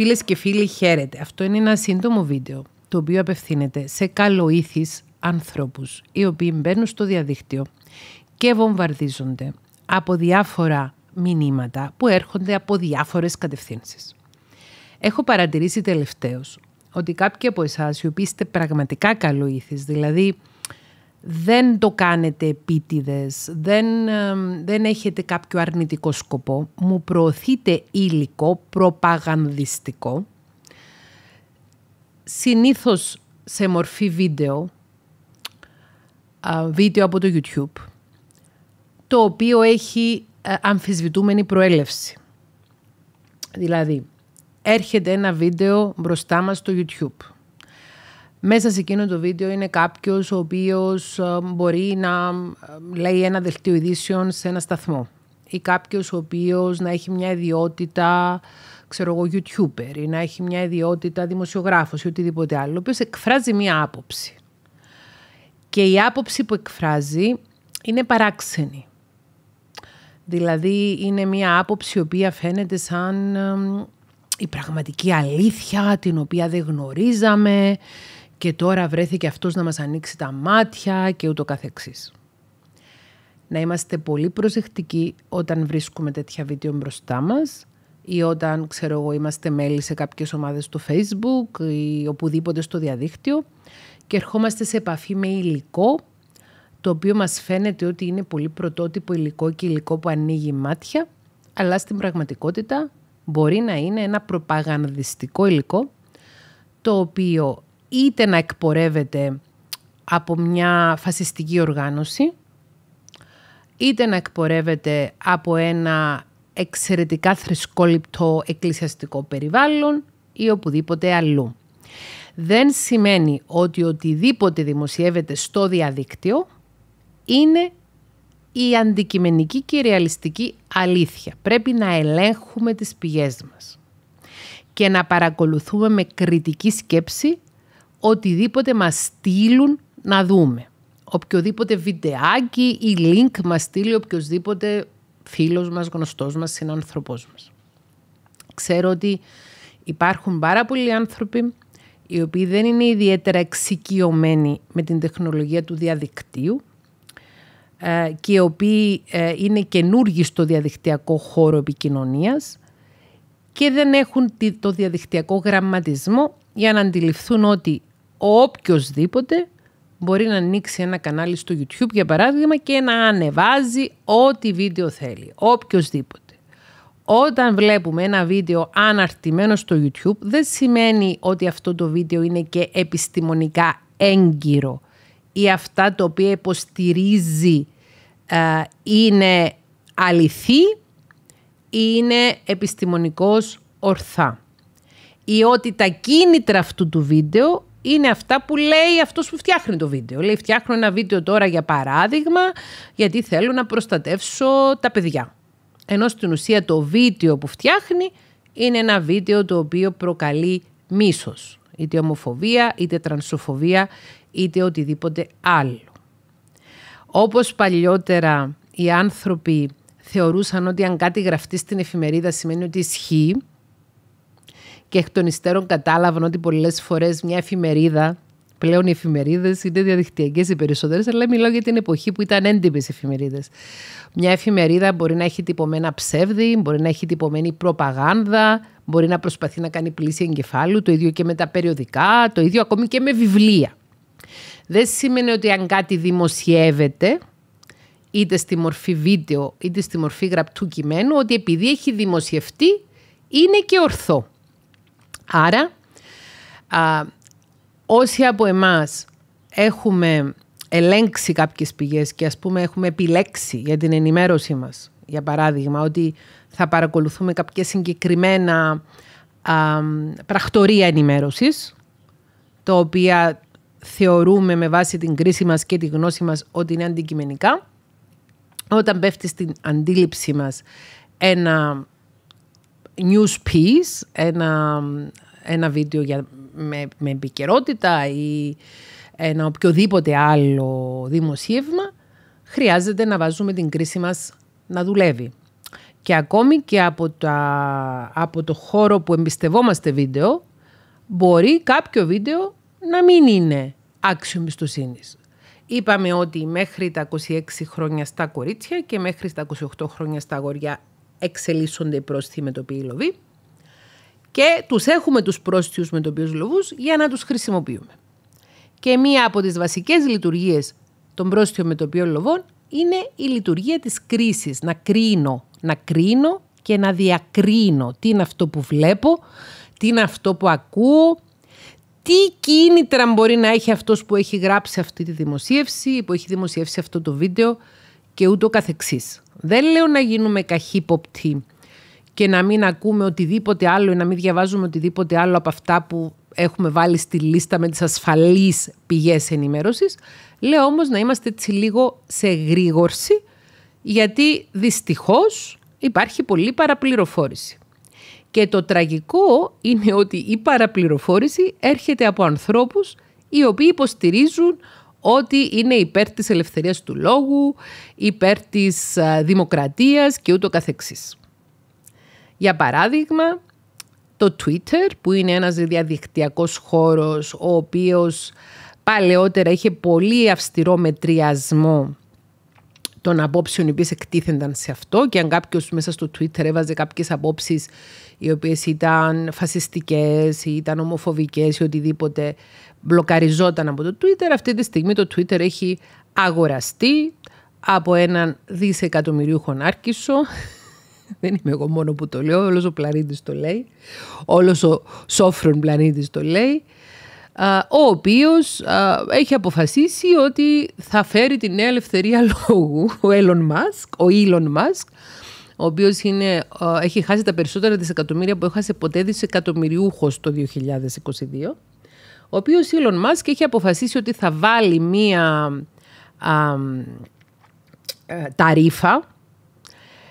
Φίλες και φίλοι, χαίρετε. Αυτό είναι ένα σύντομο βίντεο το οποίο απευθύνεται σε καλοήθεις ανθρώπους οι οποίοι μπαίνουν στο διαδίκτυο και βομβαρδίζονται από διάφορα μηνύματα που έρχονται από διάφορες κατευθύνσεις. Έχω παρατηρήσει τελευταίως ότι κάποιοι από εσάς οι οποίοι είστε πραγματικά καλοήθεις, δηλαδή δεν το κάνετε επίτηδες, δεν, δεν έχετε κάποιο αρνητικό σκοπό, μου προωθείτε υλικό προπαγανδιστικό, συνήθως σε μορφή βίντεο, βίντεο από το YouTube, το οποίο έχει ε, αμφισβητούμενη προέλευση. Δηλαδή, έρχεται ένα βίντεο μπροστά μας στο YouTube μέσα σε εκείνο το βίντεο είναι κάποιος ο οποίος ε, μπορεί να ε, λέει ένα δελτίο ειδήσεων σε ένα σταθμό ή κάποιος ο οποίος να έχει μια ιδιότητα ξέρω εγώ, YouTuber ή να έχει μια ιδιότητα δημοσιογράφος ή οτιδήποτε άλλο, ο οποίος εκφράζει μια άποψη. Και η άποψη που εκφράζει είναι παράξενη. Δηλαδή είναι μια άποψη η οποία φαίνεται σαν ε, η πραγματική αλήθεια την οποία δεν γνωρίζαμε και τώρα βρέθηκε αυτός να μας ανοίξει τα μάτια και ούτω καθεξής. Να είμαστε πολύ προσεκτικοί όταν βρίσκουμε τέτοια βίντεο μπροστά μας ή όταν, ξέρω εγώ, είμαστε μέλη σε κάποιες ομάδες στο facebook ή οπουδήποτε στο διαδίκτυο και ερχόμαστε σε επαφή με υλικό το οποίο μας φαίνεται ότι είναι πολύ πρωτότυπο υλικό και υλικό που ανοίγει μάτια αλλά στην πραγματικότητα μπορεί να είναι ένα προπαγανδιστικό υλικό το οποίο είτε να εκπορεύεται από μια φασιστική οργάνωση, είτε να εκπορεύεται από ένα εξαιρετικά θρησκόληπτο εκκλησιαστικό περιβάλλον ή οπουδήποτε αλλού. Δεν σημαίνει ότι οτιδήποτε δημοσιεύεται στο διαδίκτυο είναι η αντικειμενική και η ρεαλιστική αλήθεια. Πρέπει να ελέγχουμε τις πηγές μας και να παρακολουθούμε με κριτική σκέψη οτιδήποτε μας στείλουν να δούμε. Οποιοδήποτε βιντεάκι ή link μας στείλει οποιοδήποτε φίλος μας, γνωστός μας, συνανθρωπός μας. Ξέρω ότι υπάρχουν πάρα πολλοί άνθρωποι οι οποίοι δεν είναι ιδιαίτερα εξοικειωμένοι με την τεχνολογία του διαδικτύου ε, και οι οποίοι ε, είναι καινούργοι στο διαδικτυακό χώρο επικοινωνίας και δεν έχουν το διαδικτυακό γραμματισμό για να αντιληφθούν ότι οποιοδήποτε μπορεί να ανοίξει ένα κανάλι στο YouTube για παράδειγμα και να ανεβάζει ό,τι βίντεο θέλει, οποιοδήποτε. Όταν βλέπουμε ένα βίντεο αναρτημένο στο YouTube δεν σημαίνει ότι αυτό το βίντεο είναι και επιστημονικά έγκυρο ή αυτά τα οποία υποστηρίζει είναι αληθή ή είναι επιστημονικός ορθά. Ή ότι τα κίνητρα αυτού του βίντεο είναι αυτά που λέει αυτός που φτιάχνει το βίντεο. Λέει φτιάχνω ένα βίντεο τώρα για παράδειγμα γιατί θέλω να προστατεύσω τα παιδιά. Ενώ στην ουσία το βίντεο που φτιάχνει είναι ένα βίντεο το οποίο προκαλεί μίσος. Είτε ομοφοβία, είτε τρανσοφοβία, είτε οτιδήποτε άλλο. Όπως παλιότερα οι άνθρωποι θεωρούσαν ότι αν κάτι γραφτεί στην εφημερίδα σημαίνει ότι ισχύει, και εκ των υστέρων κατάλαβαν ότι πολλές φορές μια εφημερίδα. Πλέον οι εφημερίδες είναι διαδικτυακές οι περισσότερες, αλλά μιλάω για την εποχή που ήταν έντυπες εφημερίδες. Μια εφημερίδα μπορεί να έχει τυπωμένα ψεύδι, μπορεί να έχει τυπωμένη προπαγάνδα, μπορεί να προσπαθεί να κάνει πλήση εγκεφάλου, το ίδιο και με τα περιοδικά, το ίδιο ακόμη και με βιβλία. Δεν σημαίνει ότι αν κάτι δημοσιεύεται, είτε στη μορφή βίντεο, είτε στη μορφή γραπτού κειμένου, ότι επειδή έχει δημοσιευτεί, είναι και ορθό. Άρα, όσοι από εμάς έχουμε ελέγξει κάποιες πηγές και ας πούμε έχουμε επιλέξει για την ενημέρωσή μας, για παράδειγμα, ότι θα παρακολουθούμε κάποια συγκεκριμένα πρακτορία ενημέρωσης, τα οποία θεωρούμε με βάση την κρίση μας και τη γνώση μας ότι είναι αντικειμενικά. Όταν πέφτει στην αντίληψη μας ένα news piece, ένα, ένα βίντεο για, με, με επικαιρότητα ή ένα οποιοδήποτε άλλο δημοσίευμα, χρειάζεται να βάζουμε την κρίση μας να δουλεύει. Και ακόμη και από, τα, από το χώρο που εμπιστευόμαστε βίντεο, μπορεί κάποιο βίντεο να μην είναι άξιο εμπιστοσύνη. Είπαμε ότι μέχρι τα 26 χρόνια στα κορίτσια και μέχρι τα 28 χρόνια στα αγοριά εξελίσσονται με το μετοπίοι λοβοί και τους έχουμε τους πρόστιους το λοβούς για να τους χρησιμοποιούμε. Και μία από τις βασικές λειτουργίες των πρόστιων το λοβών είναι η λειτουργία της κρίσης, να κρίνω, να κρίνω και να διακρίνω τι είναι αυτό που βλέπω, τι είναι αυτό που ακούω, τι κίνητρα μπορεί να έχει αυτός που έχει γράψει αυτή τη δημοσίευση, που έχει δημοσιεύσει αυτό το βίντεο, και ούτω καθεξής. Δεν λέω να γίνουμε καχύποπτοι και να μην ακούμε οτιδήποτε άλλο ή να μην διαβάζουμε οτιδήποτε άλλο από αυτά που έχουμε βάλει στη λίστα με τις ασφαλείς πηγές ενημέρωσης. Λέω όμως να είμαστε έτσι λίγο σε γρήγορση γιατί δυστυχώς υπάρχει πολλή παραπληροφόρηση. Και το τραγικό είναι ότι η παραπληροφόρηση έρχεται από ανθρώπους οι οποίοι υποστηρίζουν ότι είναι υπέρ της ελευθερίας του λόγου, υπέρ της ε, δημοκρατίας και ούτω καθεξής. Για παράδειγμα, το Twitter που είναι ένας διαδικτυακός χώρος ο οποίος παλαιότερα είχε πολύ αυστηρό μετριασμό των απόψεων οι οποίες εκτίθενταν σε αυτό και αν κάποιος μέσα στο Twitter έβαζε κάποιες απόψεις οι οποίες ήταν φασιστικές ή ήταν ομοφοβικές ή οτιδήποτε μπλοκαριζόταν από το Twitter. Αυτή τη στιγμή το Twitter έχει αγοραστεί από έναν δισεκατομμυρίου Άρκισο. Δεν είμαι εγώ μόνο που το λέω, όλος ο πλανήτης το λέει. Όλος ο σόφρον πλανήτης το λέει ο οποίος έχει αποφασίσει ότι θα φέρει την νέα ελευθερία λόγου, ο Elon Musk, ο Elon Musk, ο οποίος είναι, έχει χάσει τα περισσότερα δισεκατομμύρια που έχασε ποτέ δισεκατομμυριούχος το 2022, ο οποίος Elon Musk έχει αποφασίσει ότι θα βάλει μία ε, ταρίφα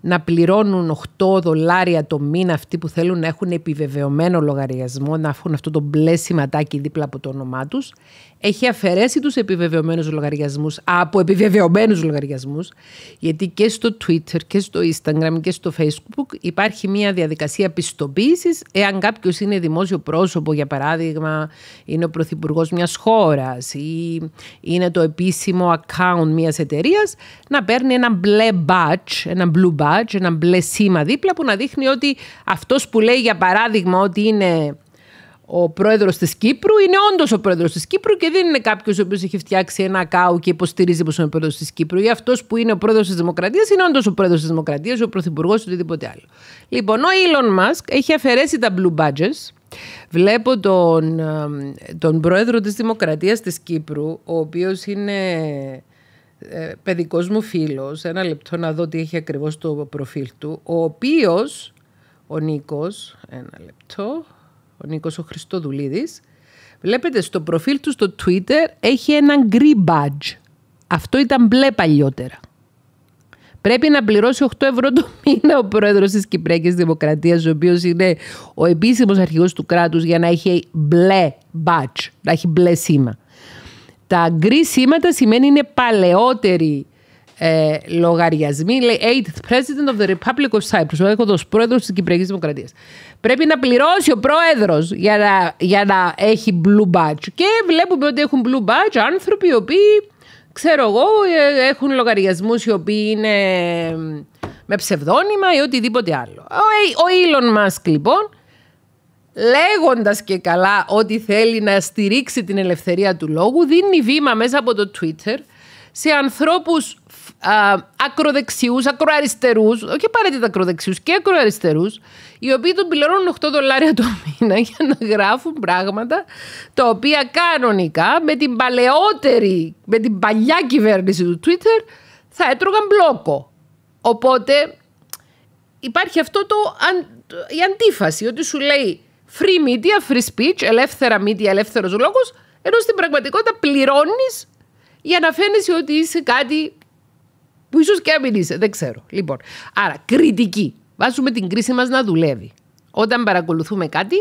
να πληρώνουν 8 δολάρια το μήνα αυτοί που θέλουν να έχουν επιβεβαιωμένο λογαριασμό, να έχουν αυτό το μπλε σηματάκι δίπλα από το όνομά τους έχει αφαιρέσει τους επιβεβαιωμένους λογαριασμούς από επιβεβαιωμένους λογαριασμούς γιατί και στο Twitter και στο Instagram και στο Facebook υπάρχει μια διαδικασία πιστοποίησης εάν κάποιος είναι δημόσιο πρόσωπο για παράδειγμα είναι ο Πρωθυπουργός μιας χώρας ή είναι το επίσημο account μιας εταιρείας, να παίρνει ένα μπλε badge, ένα blue badge, ένα μπλε σήμα δίπλα που να δείχνει ότι αυτός που λέει για παράδειγμα ότι είναι ο πρόεδρος της Κύπρου είναι όντως ο πρόεδρος της Κύπρου και δεν είναι κάποιος ο οποίος έχει φτιάξει ένα κάου και υποστηρίζει πως είναι πρόεδρος της Κύπρου. Ή αυτός που είναι ο πρόεδρος της Δημοκρατίας είναι όντως ο πρόεδρος της Δημοκρατίας, ο πρωθυπουργός, οτιδήποτε άλλο. Λοιπόν, ο Elon Musk έχει αφαιρέσει τα blue badges. Βλέπω τον, τον πρόεδρο της Δημοκρατίας της Κύπρου, ο οποίος είναι ε, παιδικός μου φίλος, ένα λεπτό να δω τι έχει ακριβώς το προφίλ του, ο οποίος, ο Νίκος, ένα λεπτό, ο Νίκος ο Χριστοδουλίδης, βλέπετε στο προφίλ του στο Twitter έχει ένα γκρι badge. Αυτό ήταν μπλε παλιότερα. Πρέπει να πληρώσει 8 ευρώ το μήνα ο πρόεδρος της Κυπριακής Δημοκρατίας, ο οποίος είναι ο επίσημος αρχηγός του κράτους, για να έχει μπλε badge, να έχει μπλε σήμα. Τα γκρι σήματα σημαίνει είναι παλαιότερη ε, λογαριασμοί. Λέει 8th President of the Republic of Cyprus, ο έκοδο πρόεδρος της Κυπριακής Δημοκρατίας. Πρέπει να πληρώσει ο πρόεδρος για να, έχει blue badge. Και βλέπουμε ότι έχουν blue badge άνθρωποι οι οποίοι, ξέρω εγώ, ε, έχουν λογαριασμούς οι οποίοι είναι με ψευδόνυμα ή οτιδήποτε άλλο. Ο, ε, ο Elon Musk λοιπόν λέγοντας και καλά ότι θέλει να στηρίξει την ελευθερία του λόγου, δίνει βήμα μέσα από το Twitter σε ανθρώπους ακροδεξιούς, ακροαριστερούς, όχι απαραίτητα ακροδεξιούς και ακροαριστερούς, οι οποίοι τον πληρώνουν 8 δολάρια το μήνα για να γράφουν πράγματα τα οποία κανονικά με την παλαιότερη, με την παλιά κυβέρνηση του Twitter θα έτρωγαν μπλόκο. Οπότε υπάρχει αυτό το, η αντίφαση ότι σου λέει free media, free speech, ελεύθερα media, ελεύθερος λόγος, ενώ στην πραγματικότητα πληρώνεις για να φαίνεσαι ότι είσαι κάτι που ίσως και να είσαι, δεν ξέρω. Λοιπόν, άρα κριτική. Βάζουμε την κρίση μας να δουλεύει. Όταν παρακολουθούμε κάτι,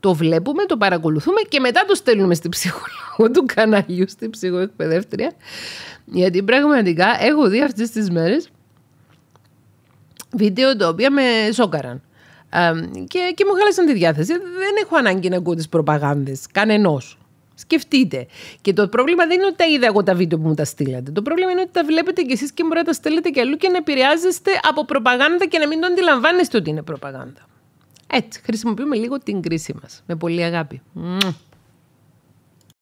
το βλέπουμε, το παρακολουθούμε και μετά το στέλνουμε στην ψυχολόγο του καναλιού, στην ψυχοεκπαιδεύτρια. Γιατί πραγματικά έχω δει αυτές τις μέρες βίντεο τα οποία με σόκαραν. και, και μου χάλασαν τη διάθεση. Δεν έχω ανάγκη να ακούω τις προπαγάνδες κανενός. Σκεφτείτε. Και το πρόβλημα δεν είναι ότι τα είδα εγώ τα βίντεο που μου τα στείλατε. Το πρόβλημα είναι ότι τα βλέπετε κι εσείς και μπορείτε να τα στέλνετε κι αλλού και να επηρεάζεστε από προπαγάνδα και να μην το αντιλαμβάνεστε ότι είναι προπαγάνδα. Έτσι, χρησιμοποιούμε λίγο την κρίση μας Με πολύ αγάπη.